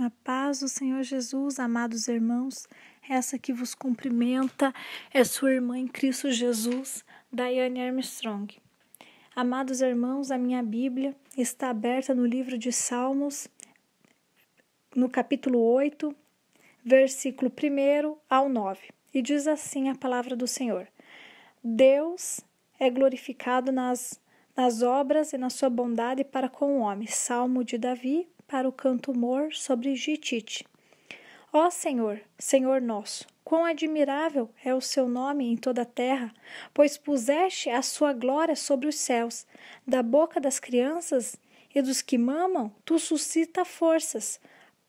A paz do Senhor Jesus, amados irmãos, essa que vos cumprimenta é sua irmã em Cristo Jesus, Dayane Armstrong. Amados irmãos, a minha Bíblia está aberta no livro de Salmos, no capítulo 8, versículo 1 ao 9, e diz assim a palavra do Senhor: Deus é glorificado nas, nas obras e na sua bondade para com o homem. Salmo de Davi, para o canto-mor sobre Gitite. Ó Senhor, Senhor nosso, quão admirável é o seu nome em toda a terra, pois puseste a sua glória sobre os céus. Da boca das crianças e dos que mamam, tu suscita forças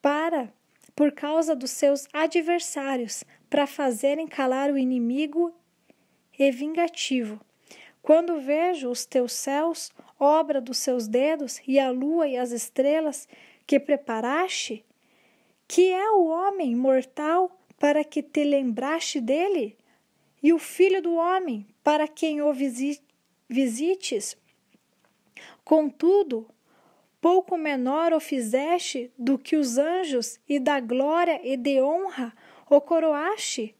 para, por causa dos seus adversários, para fazerem calar o inimigo e vingativo. Quando vejo os teus céus, obra dos seus dedos, e a lua e as estrelas, que preparaste, que é o homem mortal para que te lembraste dele, e o filho do homem para quem o visites. Contudo, pouco menor o fizeste do que os anjos, e da glória e de honra o coroaste.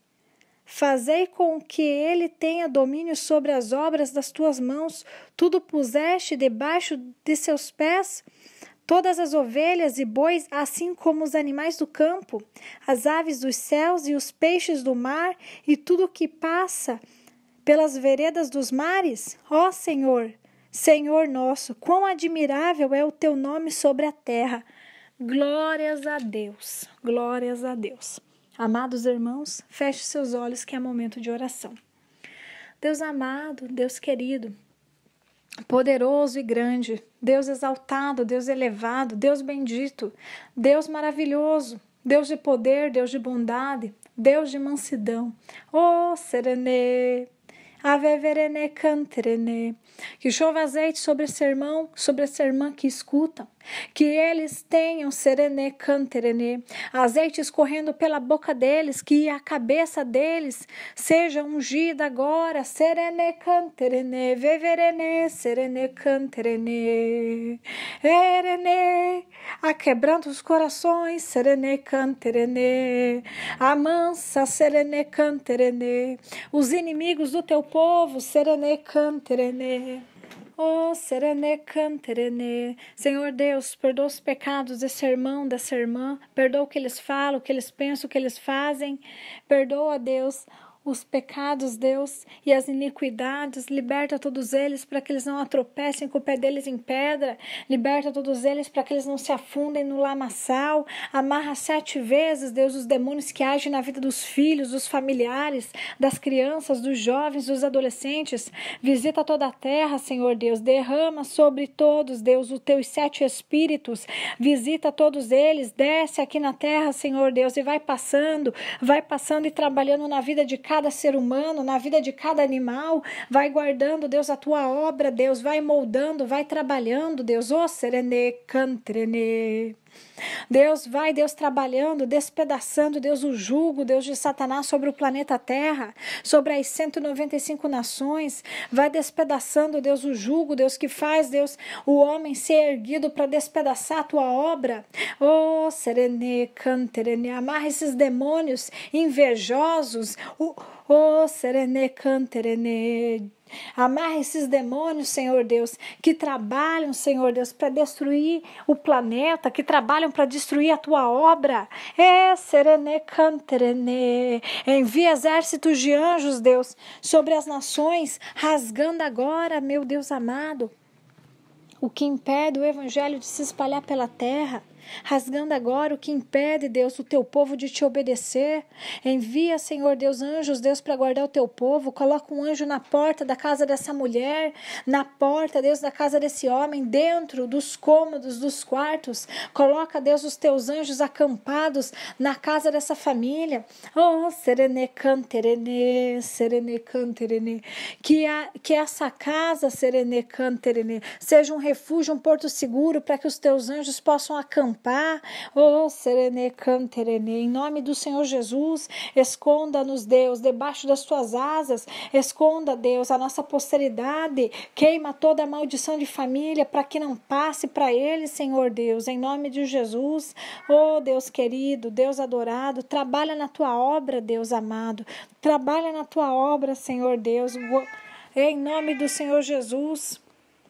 Fazei com que ele tenha domínio sobre as obras das tuas mãos, tudo puseste debaixo de seus pés. Todas as ovelhas e bois, assim como os animais do campo, as aves dos céus e os peixes do mar, e tudo o que passa pelas veredas dos mares? Ó Senhor, Senhor nosso, quão admirável é o teu nome sobre a terra. Glórias a Deus, glórias a Deus. Amados irmãos, feche seus olhos que é momento de oração. Deus amado, Deus querido, poderoso e grande, Deus exaltado, Deus elevado, Deus bendito, Deus maravilhoso, Deus de poder, Deus de bondade, Deus de mansidão. Oh, serenê, Ave verene Que chova azeite sobre esse irmão, sobre essa irmã que escuta que eles tenham serenê canterene, azeite escorrendo pela boca deles, que a cabeça deles seja ungida agora, serenê canterene, veverene, serenê canterene, erene, a quebrando os corações, serene canterene, amansa, serenê canterene, os inimigos do teu povo, serenê canterene. Oh, serené, canterene. Senhor Deus, perdoa os pecados desse irmão, dessa irmã. Perdoa o que eles falam, o que eles pensam, o que eles fazem. Perdoa, Deus, os pecados, Deus, e as iniquidades, liberta todos eles para que eles não atropessem com o pé deles em pedra, liberta todos eles para que eles não se afundem no lamaçal, amarra sete vezes, Deus, os demônios que agem na vida dos filhos, dos familiares, das crianças, dos jovens, dos adolescentes, visita toda a terra, Senhor Deus, derrama sobre todos, Deus, os teus sete espíritos, visita todos eles, desce aqui na terra, Senhor Deus, e vai passando, vai passando e trabalhando na vida de cada cada ser humano, na vida de cada animal. Vai guardando, Deus, a tua obra, Deus, vai moldando, vai trabalhando, Deus. Ô oh, serene, cantrene. Deus vai, Deus trabalhando, despedaçando, Deus o julgo, Deus de Satanás sobre o planeta Terra, sobre as 195 nações, vai despedaçando, Deus o julgo, Deus que faz, Deus, o homem ser erguido para despedaçar a tua obra. Oh, serene, canterene, amarra esses demônios invejosos, oh, serene, canterene, Amarra esses demônios, Senhor Deus, que trabalham, Senhor Deus, para destruir o planeta, que trabalham para destruir a tua obra. É, serene canterene. Envia exércitos de anjos, Deus, sobre as nações, rasgando agora, meu Deus amado, o que impede o evangelho de se espalhar pela terra rasgando agora o que impede, Deus, o teu povo de te obedecer. Envia, Senhor Deus, anjos, Deus, para guardar o teu povo. Coloca um anjo na porta da casa dessa mulher, na porta, Deus, da casa desse homem, dentro dos cômodos, dos quartos. Coloca, Deus, os teus anjos acampados na casa dessa família. Oh, serene canterene, serene canterene. Que, a, que essa casa, serene canterene, seja um refúgio, um porto seguro para que os teus anjos possam acampar Pá, ô oh, serene, canterene, em nome do Senhor Jesus, esconda-nos, Deus, debaixo das tuas asas, esconda, Deus, a nossa posteridade, queima toda a maldição de família para que não passe para eles, Senhor Deus, em nome de Jesus. ô oh, Deus querido, Deus adorado, trabalha na tua obra, Deus amado, trabalha na tua obra, Senhor Deus, em nome do Senhor Jesus.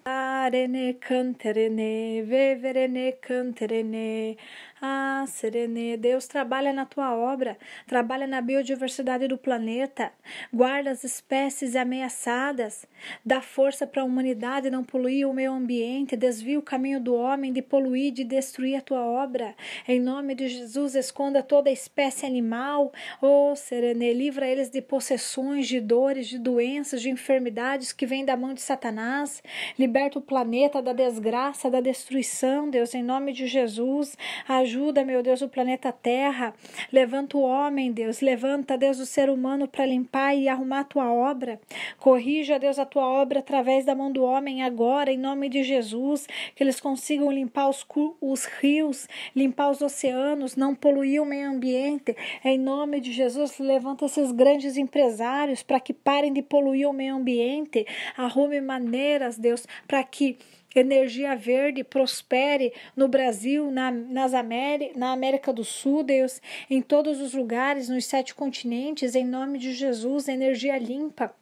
Arene canterene, veverene canterene, ah, serenê, Deus trabalha na tua obra, trabalha na biodiversidade do planeta, guarda as espécies ameaçadas, dá força para a humanidade não poluir o meio ambiente, desvia o caminho do homem de poluir, de destruir a tua obra. Em nome de Jesus, esconda toda espécie animal. Oh, serenê, livra eles de possessões, de dores, de doenças, de enfermidades que vêm da mão de Satanás. Liberta o planeta da desgraça, da destruição, Deus, em nome de Jesus. Ajuda ajuda, meu Deus, o planeta Terra. Levanta o homem, Deus. Levanta, Deus, o ser humano para limpar e arrumar a tua obra. Corrija, Deus, a tua obra através da mão do homem agora, em nome de Jesus. Que eles consigam limpar os, os rios, limpar os oceanos, não poluir o meio ambiente. Em nome de Jesus, levanta esses grandes empresários para que parem de poluir o meio ambiente. Arrume maneiras, Deus, para que energia verde prospere no Brasil, na, nas na América do Sul, Deus, em todos os lugares, nos sete continentes, em nome de Jesus, energia limpa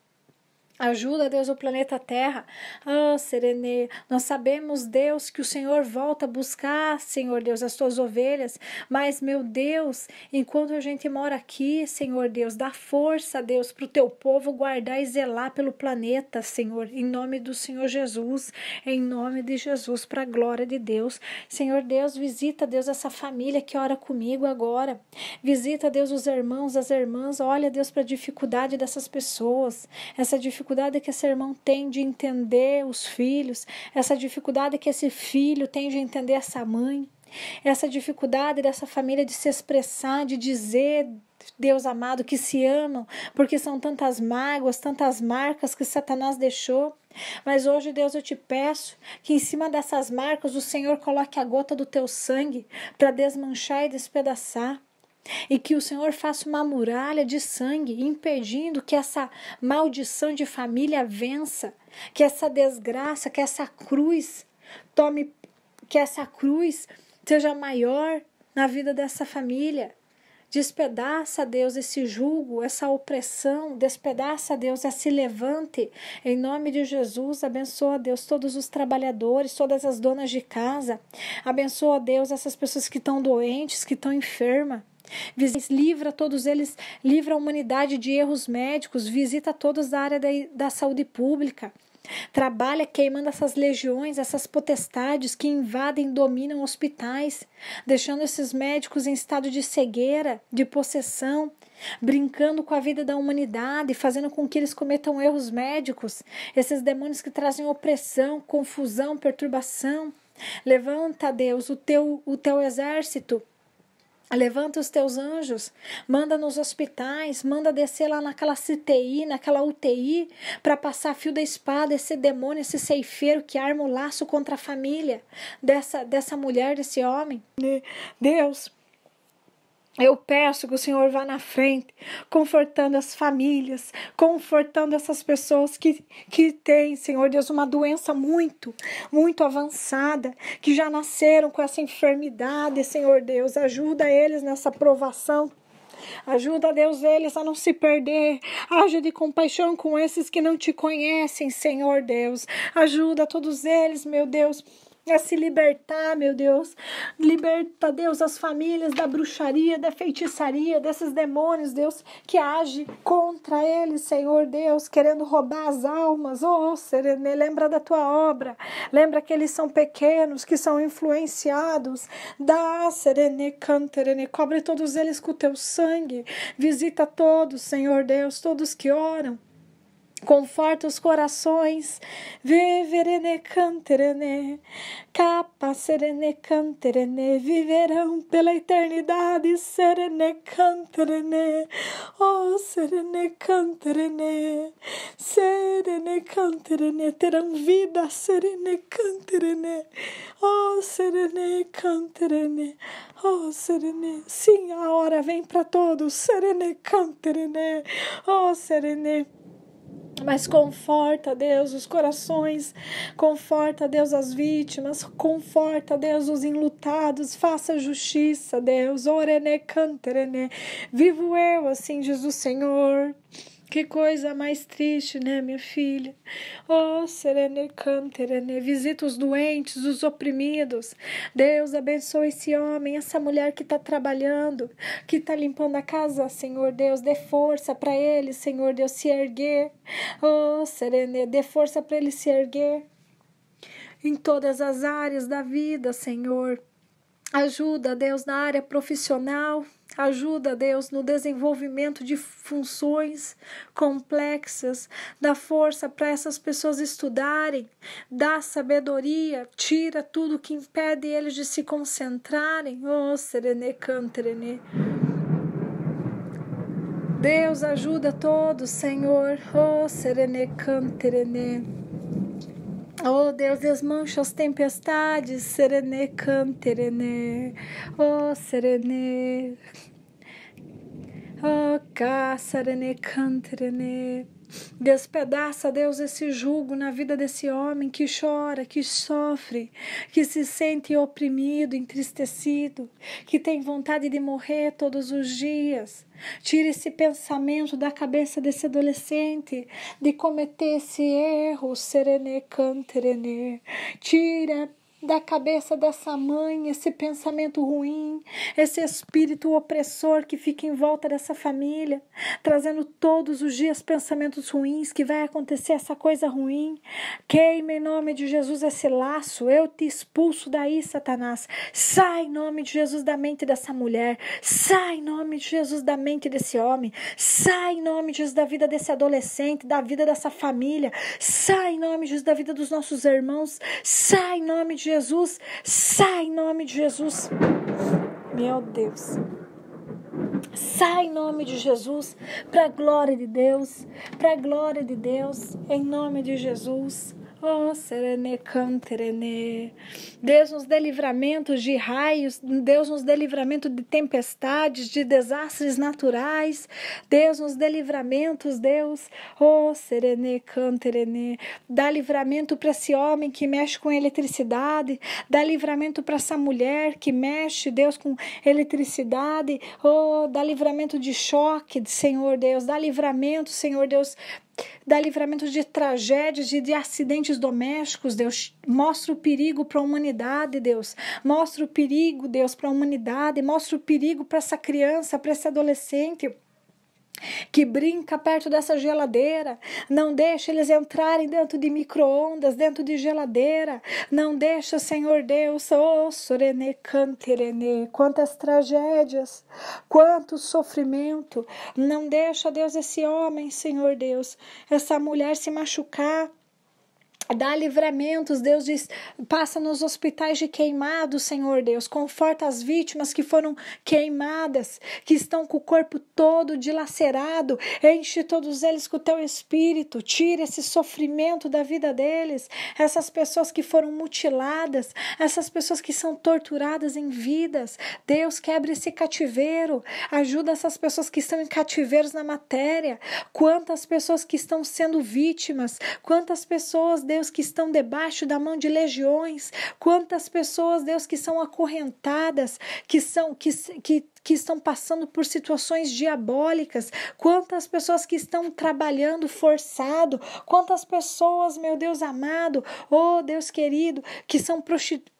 Ajuda, Deus, o planeta Terra. Ah, oh, Serene, nós sabemos, Deus, que o Senhor volta a buscar, Senhor Deus, as tuas ovelhas. Mas, meu Deus, enquanto a gente mora aqui, Senhor Deus, dá força, Deus, para o teu povo guardar e zelar pelo planeta, Senhor. Em nome do Senhor Jesus, em nome de Jesus, para a glória de Deus. Senhor Deus, visita, Deus, essa família que ora comigo agora. Visita, Deus, os irmãos, as irmãs. Olha, Deus, para a dificuldade dessas pessoas, essa dificuldade dificuldade que esse irmão tem de entender os filhos, essa dificuldade que esse filho tem de entender essa mãe, essa dificuldade dessa família de se expressar, de dizer, Deus amado, que se amam, porque são tantas mágoas, tantas marcas que Satanás deixou. Mas hoje, Deus, eu te peço que em cima dessas marcas o Senhor coloque a gota do teu sangue para desmanchar e despedaçar e que o Senhor faça uma muralha de sangue, impedindo que essa maldição de família vença, que essa desgraça, que essa cruz tome, que essa cruz seja maior na vida dessa família. Despedaça, Deus, esse julgo, essa opressão. Despedaça, Deus, esse levante. Em nome de Jesus, abençoa, Deus, todos os trabalhadores, todas as donas de casa. Abençoa, Deus, essas pessoas que estão doentes, que estão enfermas livra todos eles, livra a humanidade de erros médicos, visita todos da área da, da saúde pública. Trabalha queimando essas legiões, essas potestades que invadem e dominam hospitais, deixando esses médicos em estado de cegueira, de possessão, brincando com a vida da humanidade, fazendo com que eles cometam erros médicos, esses demônios que trazem opressão, confusão, perturbação. Levanta, Deus, o teu, o teu exército Levanta os teus anjos, manda nos hospitais, manda descer lá naquela CTI, naquela UTI, para passar fio da espada esse demônio, esse ceifeiro que arma o laço contra a família dessa, dessa mulher, desse homem. Deus, eu peço que o Senhor vá na frente, confortando as famílias, confortando essas pessoas que, que têm, Senhor Deus, uma doença muito, muito avançada, que já nasceram com essa enfermidade, Senhor Deus. Ajuda eles nessa provação. Ajuda, Deus, eles a não se perder. Haja de compaixão com esses que não te conhecem, Senhor Deus. Ajuda todos eles, meu Deus é se libertar, meu Deus. Liberta, Deus, as famílias da bruxaria, da feitiçaria, desses demônios, Deus, que age contra eles, Senhor Deus, querendo roubar as almas. Oh, Serene, lembra da tua obra. Lembra que eles são pequenos, que são influenciados. Dá, Serene, canterene, cobre todos eles com o teu sangue. Visita todos, Senhor Deus, todos que oram. Conforta os corações, viverene canterene, capa serene canterene, viverão pela eternidade, serene canterene, oh serene canterene, serene canterene, terão vida, serene canterene, oh serene canterene, oh serene, sim, a hora vem para todos, serene canterene, oh serene. Mas conforta, Deus, os corações, conforta, Deus, as vítimas, conforta, Deus, os enlutados, faça justiça, Deus, orene canterene, vivo eu, assim diz o Senhor. Que coisa mais triste, né, minha filha? Oh, Serene Canterene, visita os doentes, os oprimidos. Deus abençoe esse homem, essa mulher que está trabalhando, que está limpando a casa, Senhor Deus. Dê força para ele, Senhor Deus, se erguer. Oh, Serene, dê força para ele se erguer. Em todas as áreas da vida, Senhor. Ajuda, Deus, na área profissional. Ajuda, Deus, no desenvolvimento de funções complexas, dá força para essas pessoas estudarem, dá sabedoria, tira tudo que impede eles de se concentrarem. Oh, serene canterene. Deus ajuda todos, Senhor. Oh, serene canterene. Oh Deus, desmancha as tempestades, serene canterene, oh serene, oh cá serene canterene. Despedaça, Deus, esse jugo na vida desse homem que chora, que sofre, que se sente oprimido, entristecido, que tem vontade de morrer todos os dias. Tira esse pensamento da cabeça desse adolescente de cometer esse erro, serenê canterene. Tira da cabeça dessa mãe esse pensamento ruim, esse espírito opressor que fica em volta dessa família, trazendo todos os dias pensamentos ruins, que vai acontecer essa coisa ruim. Queima em nome de Jesus esse laço, eu te expulso daí, Satanás. Sai em nome de Jesus da mente dessa mulher, sai em nome de Jesus da mente desse homem, sai em nome de Jesus da vida desse adolescente, da vida dessa família, sai em nome de Jesus da vida dos nossos irmãos, sai em nome de Jesus. Sai em nome de Jesus. Meu Deus. Sai em nome de Jesus, para a glória de Deus, para a glória de Deus, em nome de Jesus. Oh, serene, canterene. Deus nos dê livramento de raios, Deus nos dê livramento de tempestades, de desastres naturais. Deus nos dê livramentos, Deus. Oh, serene, canterene. Dá livramento para esse homem que mexe com eletricidade, dá livramento para essa mulher que mexe, Deus, com eletricidade. Oh, dá livramento de choque, Senhor Deus. Dá livramento, Senhor Deus, dá livramento de tragédias e de acidentes domésticos, Deus. Mostra o perigo para a humanidade, Deus. Mostra o perigo, Deus, para a humanidade. Mostra o perigo para essa criança, para esse adolescente que brinca perto dessa geladeira, não deixa eles entrarem dentro de microondas, dentro de geladeira, não deixa, Senhor Deus, oh, sorene canterene, quantas tragédias, quanto sofrimento, não deixa, Deus, esse homem, Senhor Deus, essa mulher se machucar, dá livramentos, Deus diz, passa nos hospitais de queimados, Senhor Deus, conforta as vítimas que foram queimadas, que estão com o corpo todo dilacerado, enche todos eles com o teu espírito, tira esse sofrimento da vida deles, essas pessoas que foram mutiladas, essas pessoas que são torturadas em vidas, Deus quebra esse cativeiro, ajuda essas pessoas que estão em cativeiros na matéria, quantas pessoas que estão sendo vítimas, quantas pessoas Deus, que estão debaixo da mão de legiões, quantas pessoas, Deus, que são acorrentadas, que são que, que que estão passando por situações diabólicas, quantas pessoas que estão trabalhando forçado, quantas pessoas, meu Deus amado, oh Deus querido, que são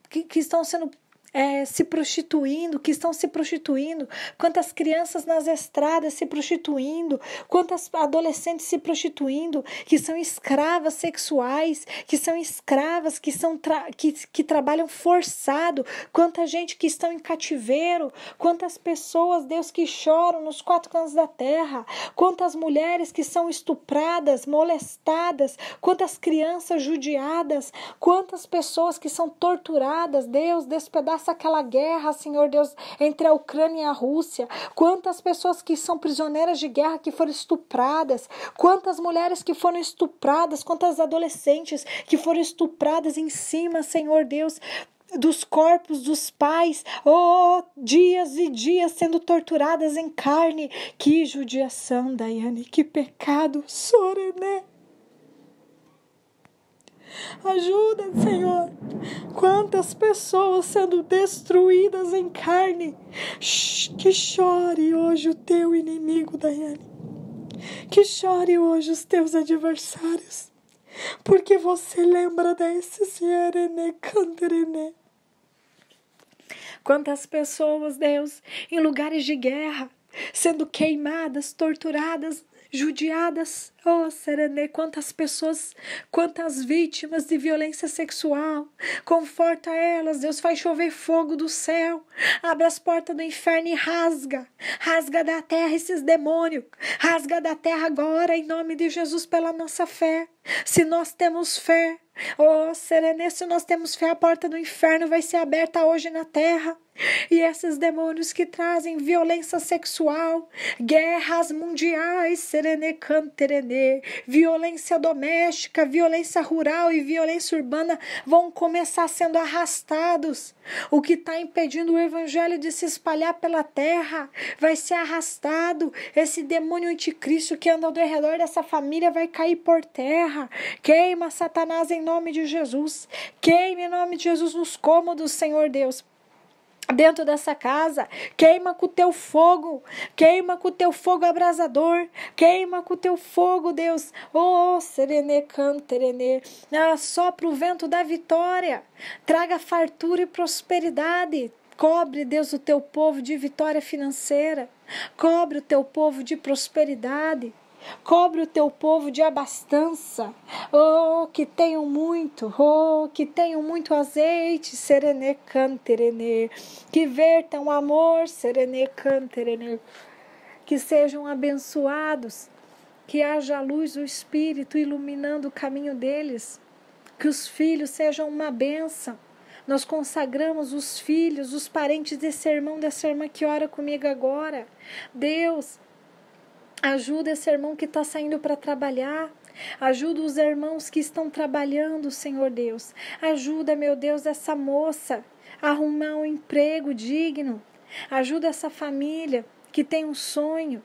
que, que, estão sendo é, se prostituindo, que estão se prostituindo, quantas crianças nas estradas se prostituindo, quantas adolescentes se prostituindo, que são escravas sexuais, que são escravas, que, são que, que trabalham forçado, quanta gente que estão em cativeiro, quantas pessoas, Deus, que choram nos quatro cantos da terra, quantas mulheres que são estupradas, molestadas, quantas crianças judiadas, quantas pessoas que são torturadas, Deus, despedaçadas passa aquela guerra, Senhor Deus, entre a Ucrânia e a Rússia, quantas pessoas que são prisioneiras de guerra que foram estupradas, quantas mulheres que foram estupradas, quantas adolescentes que foram estupradas em cima, Senhor Deus, dos corpos dos pais, oh, dias e dias sendo torturadas em carne. Que judiação, Daiane, que pecado, Sorené. Ajuda, Senhor. Quantas pessoas sendo destruídas em carne. Shhh, que chore hoje o teu inimigo, Daiane. Que chore hoje os teus adversários. Porque você lembra desse Sierene Canterene. Quantas pessoas, Deus, em lugares de guerra, sendo queimadas, torturadas, judiadas. Oh, Serenê, quantas pessoas, quantas vítimas de violência sexual. Conforta elas, Deus faz chover fogo do céu. Abre as portas do inferno e rasga. Rasga da terra esses demônios. Rasga da terra agora, em nome de Jesus, pela nossa fé. Se nós temos fé, Oh, Serenê, se nós temos fé, a porta do inferno vai ser aberta hoje na terra. E esses demônios que trazem violência sexual, guerras mundiais, serenê canterene, violência doméstica, violência rural e violência urbana vão começar sendo arrastados. O que está impedindo o evangelho de se espalhar pela terra vai ser arrastado. Esse demônio anticristo que anda ao redor dessa família vai cair por terra. Queima Satanás em nome de Jesus. Queime em nome de Jesus nos cômodos, Senhor Deus dentro dessa casa, queima com o teu fogo, queima com o teu fogo abrasador, queima com o teu fogo, Deus. Oh, serenê canterene, ah, sopra o vento da vitória, traga fartura e prosperidade. Cobre, Deus, o teu povo de vitória financeira. Cobre o teu povo de prosperidade. Cobre o teu povo de abastança. Oh, que tenham muito, oh, que tenham muito azeite, serene canterene. Que vertam amor, serene canterene. Que sejam abençoados, que haja luz do Espírito iluminando o caminho deles. Que os filhos sejam uma bênção. Nós consagramos os filhos, os parentes desse irmão, dessa irmã que ora comigo agora. Deus, Ajuda esse irmão que está saindo para trabalhar. Ajuda os irmãos que estão trabalhando, Senhor Deus. Ajuda, meu Deus, essa moça a arrumar um emprego digno. Ajuda essa família que tem um sonho.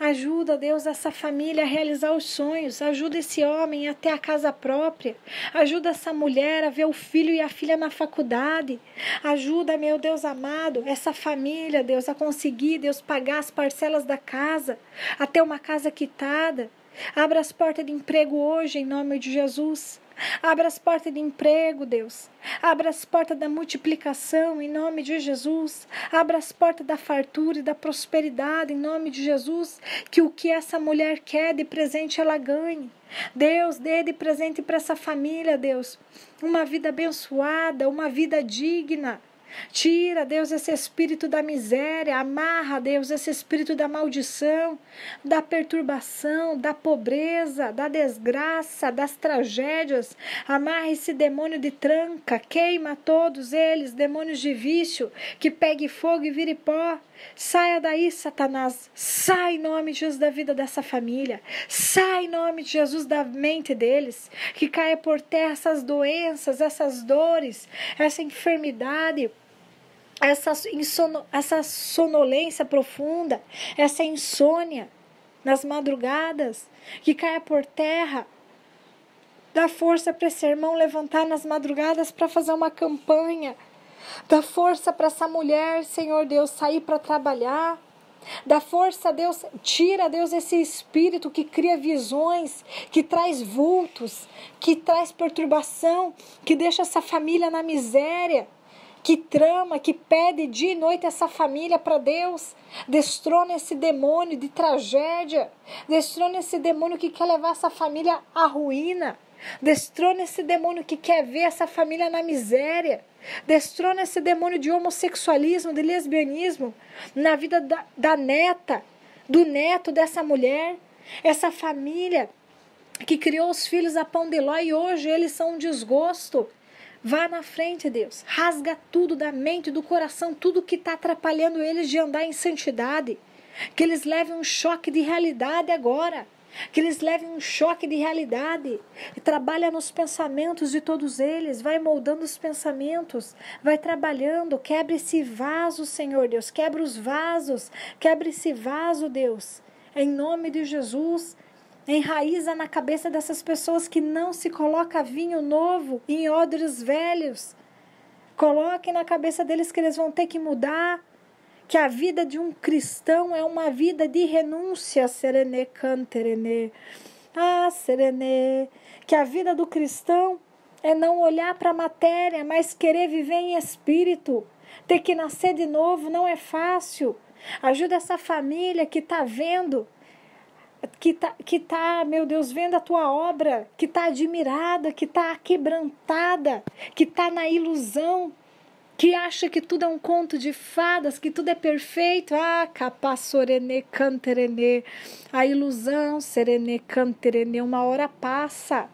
Ajuda, Deus, essa família a realizar os sonhos. Ajuda esse homem até a casa própria. Ajuda essa mulher a ver o filho e a filha na faculdade. Ajuda, meu Deus amado, essa família, Deus, a conseguir, Deus, pagar as parcelas da casa, a ter uma casa quitada. Abra as portas de emprego hoje em nome de Jesus. Abra as portas de emprego, Deus. Abra as portas da multiplicação em nome de Jesus. Abra as portas da fartura e da prosperidade em nome de Jesus. Que o que essa mulher quer de presente ela ganhe. Deus, dê de presente para essa família, Deus. Uma vida abençoada, uma vida digna. Tira, Deus, esse espírito da miséria, amarra, Deus, esse espírito da maldição, da perturbação, da pobreza, da desgraça, das tragédias. Amarra esse demônio de tranca, queima todos eles, demônios de vício, que pegue fogo e vire pó. Saia daí, Satanás. Sai em nome de Jesus da vida dessa família. Sai em nome de Jesus da mente deles. Que caia por terra essas doenças, essas dores, essa enfermidade. Essa, insono, essa sonolência profunda, essa insônia nas madrugadas, que caia por terra dá força para esse irmão levantar nas madrugadas para fazer uma campanha, Dá força para essa mulher, Senhor Deus, sair para trabalhar. Dá força Deus, tira Deus esse espírito que cria visões, que traz vultos, que traz perturbação, que deixa essa família na miséria, que trama, que pede dia e noite essa família para Deus. Destrona esse demônio de tragédia, destrona esse demônio que quer levar essa família à ruína, destrona esse demônio que quer ver essa família na miséria. Destrona esse demônio de homossexualismo, de lesbianismo na vida da, da neta, do neto dessa mulher, essa família que criou os filhos a pão de ló e hoje eles são um desgosto. Vá na frente, Deus. Rasga tudo da mente, do coração, tudo que está atrapalhando eles de andar em santidade. Que eles levem um choque de realidade agora que lhes leve um choque de realidade. Trabalha nos pensamentos de todos eles, vai moldando os pensamentos, vai trabalhando, quebre esse vaso, Senhor Deus, quebra os vasos, quebre esse vaso, Deus, em nome de Jesus. Enraiza na cabeça dessas pessoas que não se coloca vinho novo em odres velhos. Coloque na cabeça deles que eles vão ter que mudar, que a vida de um cristão é uma vida de renúncia, serenê, canterene. Ah, serenê, que a vida do cristão é não olhar para a matéria, mas querer viver em espírito. Ter que nascer de novo não é fácil. Ajuda essa família que está vendo, que está, que tá, meu Deus, vendo a tua obra, que está admirada, que está quebrantada, que está na ilusão, que acha que tudo é um conto de fadas, que tudo é perfeito. Ah, capaz sorene canterene, a ilusão serene canterene, uma hora passa.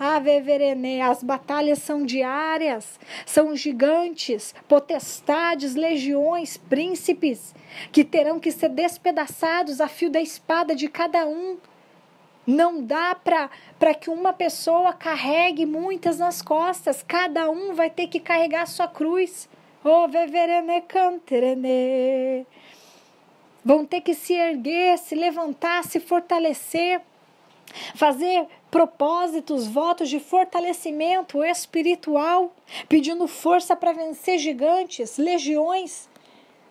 Ah, veverene, as batalhas são diárias, são gigantes, potestades, legiões, príncipes, que terão que ser despedaçados a fio da espada de cada um. Não dá para que uma pessoa carregue muitas nas costas. Cada um vai ter que carregar a sua cruz. Vão ter que se erguer, se levantar, se fortalecer, fazer propósitos, votos de fortalecimento espiritual, pedindo força para vencer gigantes, legiões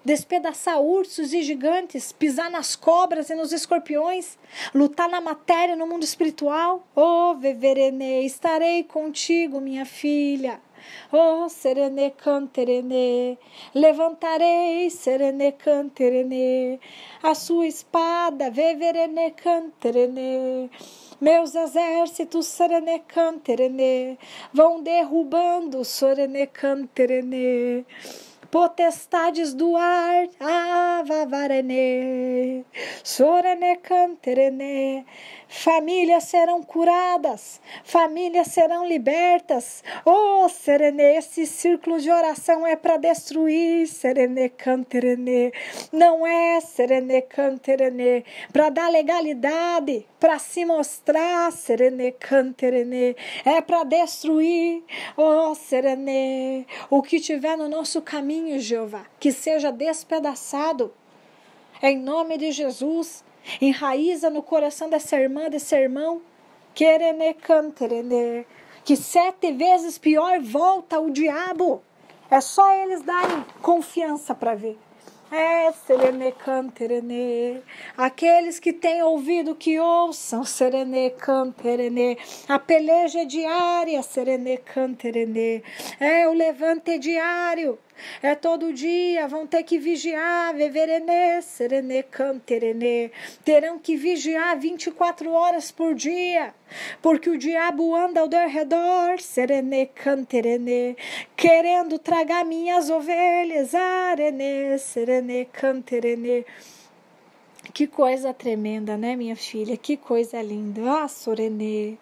despedaçar ursos e gigantes, pisar nas cobras e nos escorpiões, lutar na matéria no mundo espiritual. Oh, Veverene, estarei contigo, minha filha. Oh, serene canterene, levantarei, serene canterene, a sua espada, veverene canterene. Meus exércitos, serene canterene, vão derrubando, serene canterene potestades do ar, avavarene, sorane canterene. Famílias serão curadas, famílias serão libertas. Oh, serene, esse círculo de oração é para destruir, serene canterene. Não é, serene canterene, para dar legalidade, para se mostrar, serene canterene. É para destruir, oh, serene, o que tiver no nosso caminho caminho, Jeová, que seja despedaçado. Em nome de Jesus, enraiza no coração dessa irmã, desse irmão, que sete vezes pior volta o diabo. É só eles darem confiança para ver. É, Aqueles que têm ouvido que ouçam, serene canterene. A peleja é diária, serene canterene. É, o levante diário. É todo dia, vão ter que vigiar, veverenê, serenê, canterenê. Terão que vigiar 24 horas por dia, porque o diabo anda ao derredor, redor, serenê, canterenê, querendo tragar minhas ovelhas, arenê, serenê, canterenê. Que coisa tremenda, né, minha filha? Que coisa linda. Ah, Sorenê.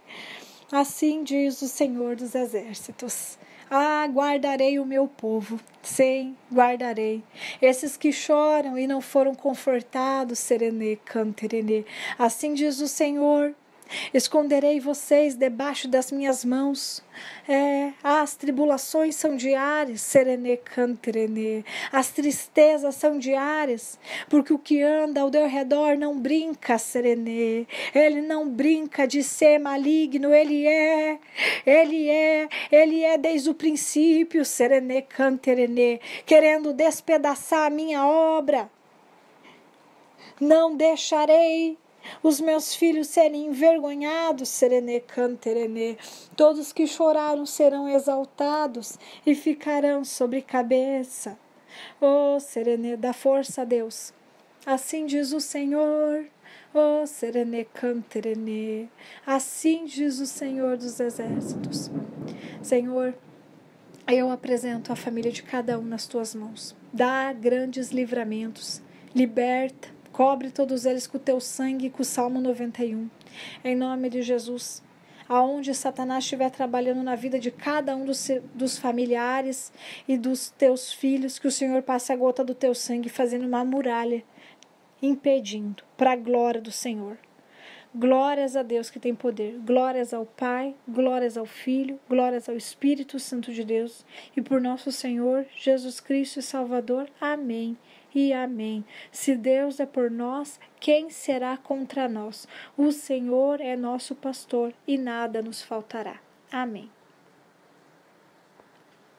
Assim diz o Senhor dos Exércitos. Ah, guardarei o meu povo, sim, guardarei. Esses que choram e não foram confortados, serenê, canterene. Assim diz o Senhor, Esconderei vocês debaixo das minhas mãos. É, as tribulações são diárias, serene cantrene. As tristezas são diárias, porque o que anda ao teu redor não brinca, serene. Ele não brinca de ser maligno, ele é. Ele é, ele é desde o princípio, serene canterene, querendo despedaçar a minha obra. Não deixarei os meus filhos serem envergonhados, serenê, terenê. Todos que choraram serão exaltados e ficarão sobre cabeça. Oh, serenê, dá força a Deus. Assim diz o Senhor. Oh, serene canterene. Assim diz o Senhor dos exércitos. Senhor, eu apresento a família de cada um nas tuas mãos. Dá grandes livramentos. Liberta, Cobre todos eles com o teu sangue e com o Salmo 91. Em nome de Jesus aonde Satanás estiver trabalhando na vida de cada um dos, dos, familiares e dos teus filhos, que o Senhor passe a gota do teu sangue, fazendo uma muralha, impedindo, para a glória do Senhor. Glórias a Deus que tem poder, glórias ao Pai, glórias ao Filho, glórias ao Espírito Santo de Deus e por nosso Senhor Jesus Cristo e Salvador. Amém e amém. Se Deus é por nós, quem será contra nós? O Senhor é nosso pastor e nada nos faltará. Amém.